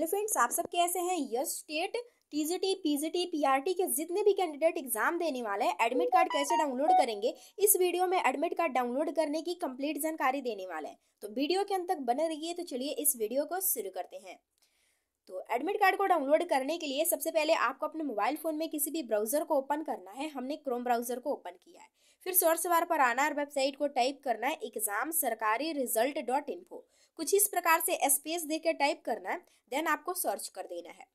hello friends आप सब कैसे हैं यस स्टेट टीजीटी पीजीटी पीआरटी के जितने भी कैंडिडेट एग्जाम देने वाले हैं एडमिट कार्ड कैसे डाउनलोड करेंगे इस वीडियो में एडमिट कार्ड डाउनलोड करने की कंप्लीट जानकारी देने वाले हैं तो वीडियो के अंत तक बने रहिए तो चलिए इस वीडियो को शुरू करते हैं तो एडमिट कार्ड को डाउनलोड करने के लिए सबसे पहले आपको अपने मोबाइल फ़ोन में किसी भी ब्राउज़र को ओपन करना है हमने क्रोम ब्राउज़र को ओपन किया है फिर सोर्स वार पर आना और वेबसाइट को टाइप करना है एग्जाम सरकारी रिजल्ट डॉट इन्फो कुछ इस प्रकार से स्पेस दे के टाइप करना है देन आपको सर्च कर देना है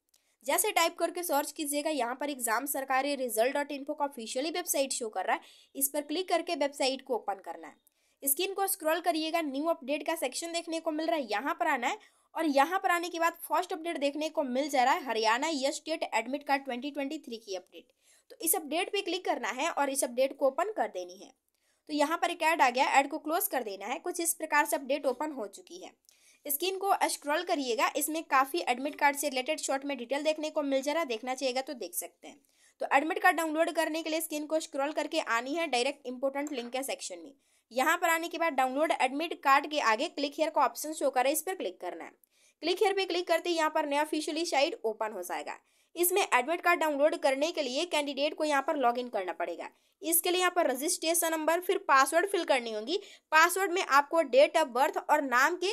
जैसे टाइप करके सर्च कीजिएगा यहाँ पर एग्जाम सरकारी रिजल्ट डॉट इन्फो का ऑफिशियली वेबसाइट शो कर रहा है इस पर क्लिक करके वेबसाइट को ओपन करना है स्क्रीन को स्क्रॉल करिएगा न्यू अपडेट का सेक्शन देखने को मिल रहा है यहाँ पर आना है और यहाँ पर आने के बाद फर्स्ट अपडेट देखने को मिल जा रहा है हरियाणा यस स्टेट एडमिट कार्ड ट्वेंटी की अपडेट तो इस अपडेट पर क्लिक करना है और इस अपडेट को ओपन कर देनी है तो यहाँ पर एक ऐड आ गया ऐड को क्लोज कर देना है कुछ इस प्रकार से अपडेट ओपन हो चुकी है स्क्रीन को स्क्रॉल करिएगा इसमें काफ़ी एडमिट कार्ड से रिलेटेड शॉर्ट में डिटेल देखने को मिल जा रहा देखना चाहिएगा तो देख सकते हैं तो एडमिट कार्ड डाउनलोड करने के लिए स्क्रीन को स्क्रॉल करके आनी है डायरेक्ट इंपोर्टेंट लिंक के सेक्शन में यहाँ पर आने के बाद डाउनलोड एडमिट कार्ड के आगे क्लिक हेयर का ऑप्शन शो कर रहा है इस पर क्लिक करना है क्लिक हेयर पे क्लिक करते ही यहाँ पर नया ऑफिशियली साइट ओपन हो जाएगा इसमें एडमिट कार्ड डाउनलोड करने के लिए कैंडिडेट को यहाँ पर इन करना पड़ेगा इसके लिए यहाँ पर रजिस्ट्रेशन नंबर फिर पासवर्ड फिल करनी होगी पासवर्ड में आपको डेट ऑफ बर्थ और नाम के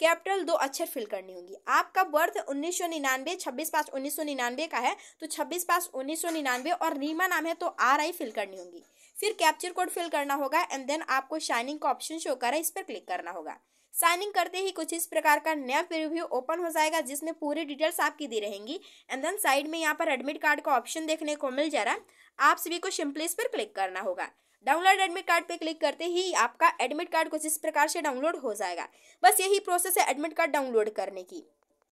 कैपिटल दो अक्षर फिल करनी होगी आपका बर्थ उन्नीस सौ निन्यानवे छब्बीस पाँच उन्नीस सौ निन्यानवे का है तो छब्बीस पाँच उन्नीस सौ निन्यानवे और रीमा नाम है तो आर आई फिल करनी होगी फिर कैप्चर कोड फिल करना होगा एंड देन आपको शाइनिंग का ऑप्शन शो करा इस पर क्लिक करना होगा साइनिंग करते ही कुछ इस प्रकार का नया प्रिव्यू ओपन हो जाएगा जिसमें पूरी डिटेल्स आपकी दी रहेंगी एंड देन साइड में यहाँ पर एडमिट कार्ड का ऑप्शन देखने को मिल जा रहा है आप सभी को सिंपली इस पर क्लिक करना होगा डाउनलोड एडमिट कार्ड पे क्लिक करते ही आपका एडमिट कार्ड कुछ इस प्रकार से डाउनलोड हो जाएगा बस यही प्रोसेस है एडमिट कार्ड डाउनलोड करने की